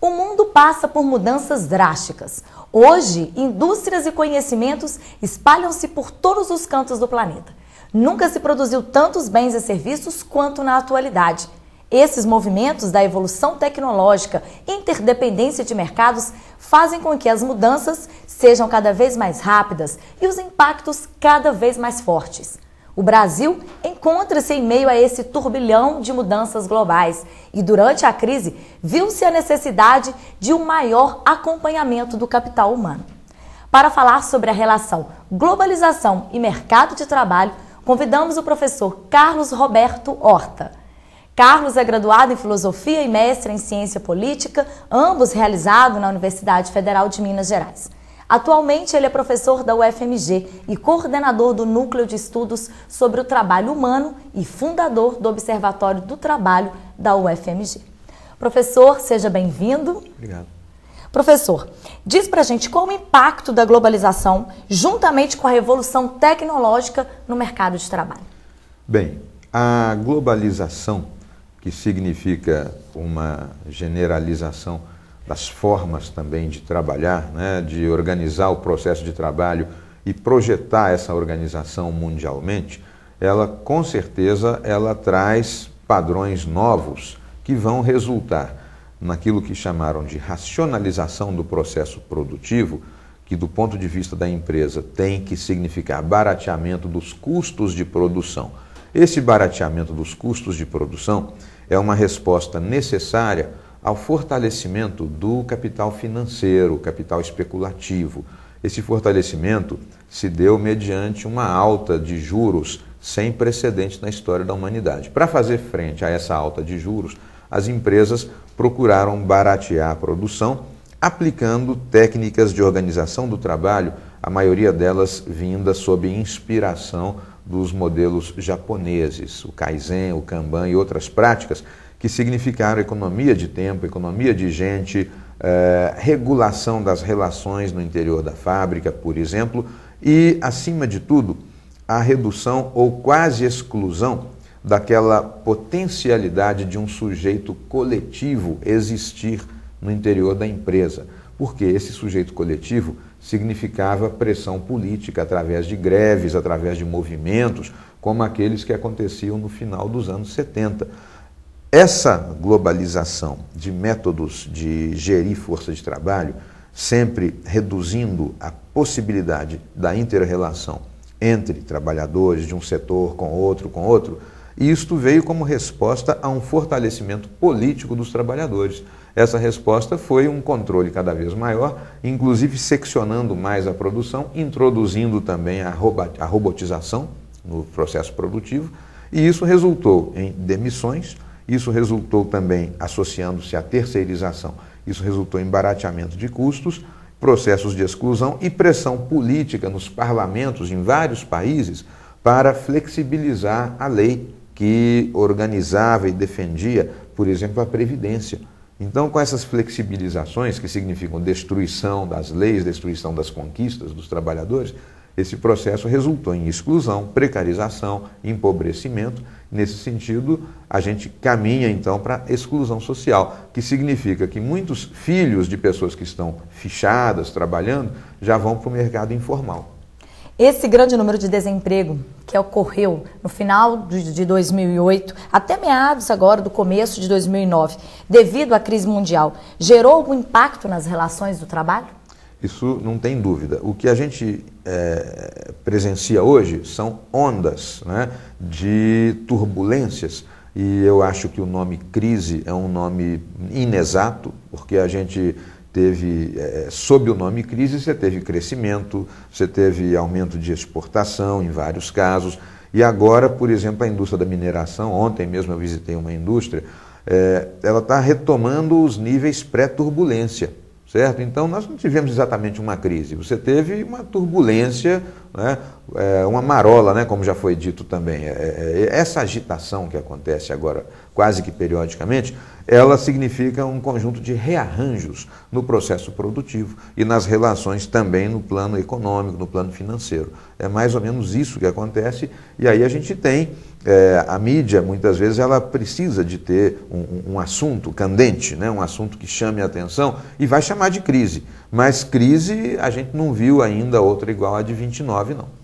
O mundo passa por mudanças drásticas. Hoje, indústrias e conhecimentos espalham-se por todos os cantos do planeta. Nunca se produziu tantos bens e serviços quanto na atualidade. Esses movimentos da evolução tecnológica e interdependência de mercados fazem com que as mudanças sejam cada vez mais rápidas e os impactos cada vez mais fortes. O Brasil encontra-se em meio a esse turbilhão de mudanças globais e, durante a crise, viu-se a necessidade de um maior acompanhamento do capital humano. Para falar sobre a relação globalização e mercado de trabalho, convidamos o professor Carlos Roberto Horta. Carlos é graduado em Filosofia e mestre em Ciência Política, ambos realizados na Universidade Federal de Minas Gerais. Atualmente, ele é professor da UFMG e coordenador do Núcleo de Estudos sobre o Trabalho Humano e fundador do Observatório do Trabalho da UFMG. Professor, seja bem-vindo. Obrigado. Professor, diz pra gente qual o impacto da globalização juntamente com a revolução tecnológica no mercado de trabalho. Bem, a globalização, que significa uma generalização das formas também de trabalhar, né, de organizar o processo de trabalho e projetar essa organização mundialmente, ela com certeza ela traz padrões novos que vão resultar naquilo que chamaram de racionalização do processo produtivo, que do ponto de vista da empresa tem que significar barateamento dos custos de produção. Esse barateamento dos custos de produção é uma resposta necessária ao fortalecimento do capital financeiro, capital especulativo. Esse fortalecimento se deu mediante uma alta de juros sem precedente na história da humanidade. Para fazer frente a essa alta de juros, as empresas procuraram baratear a produção aplicando técnicas de organização do trabalho, a maioria delas vinda sob inspiração dos modelos japoneses, o Kaizen, o Kanban e outras práticas que significaram economia de tempo, economia de gente, eh, regulação das relações no interior da fábrica, por exemplo, e, acima de tudo, a redução ou quase exclusão daquela potencialidade de um sujeito coletivo existir no interior da empresa. Porque esse sujeito coletivo significava pressão política através de greves, através de movimentos, como aqueles que aconteciam no final dos anos 70. Essa globalização de métodos de gerir força de trabalho, sempre reduzindo a possibilidade da inter-relação entre trabalhadores de um setor com outro, com outro, e isto veio como resposta a um fortalecimento político dos trabalhadores. Essa resposta foi um controle cada vez maior, inclusive seccionando mais a produção, introduzindo também a, robotização no processo produtivo, e isso resultou em demissões, isso resultou também associando-se à terceirização, isso resultou em barateamento de custos, processos de exclusão e pressão política nos parlamentos em vários países para flexibilizar a lei que organizava e defendia, por exemplo, a Previdência então, com essas flexibilizações que significam destruição das leis, destruição das conquistas dos trabalhadores, esse processo resultou em exclusão, precarização, empobrecimento. Nesse sentido, a gente caminha então para a exclusão social, que significa que muitos filhos de pessoas que estão fichadas, trabalhando, já vão para o mercado informal. Esse grande número de desemprego que ocorreu no final de 2008 até meados agora do começo de 2009, devido à crise mundial, gerou algum impacto nas relações do trabalho? Isso não tem dúvida. O que a gente é, presencia hoje são ondas né, de turbulências e eu acho que o nome crise é um nome inexato, porque a gente teve, é, sob o nome crise, você teve crescimento, você teve aumento de exportação em vários casos. E agora, por exemplo, a indústria da mineração, ontem mesmo eu visitei uma indústria, é, ela está retomando os níveis pré-turbulência certo? Então, nós não tivemos exatamente uma crise, você teve uma turbulência, né? É, uma marola, né? como já foi dito também. É, é, é, essa agitação que acontece agora, quase que periodicamente, ela significa um conjunto de rearranjos no processo produtivo e nas relações também no plano econômico, no plano financeiro. É mais ou menos isso que acontece. E aí a gente tem é, a mídia, muitas vezes, ela precisa de ter um, um, assunto candente, né? um assunto que chame a atenção e vai chamar de crise. Mas crise a gente não viu ainda outra igual a de 29, não.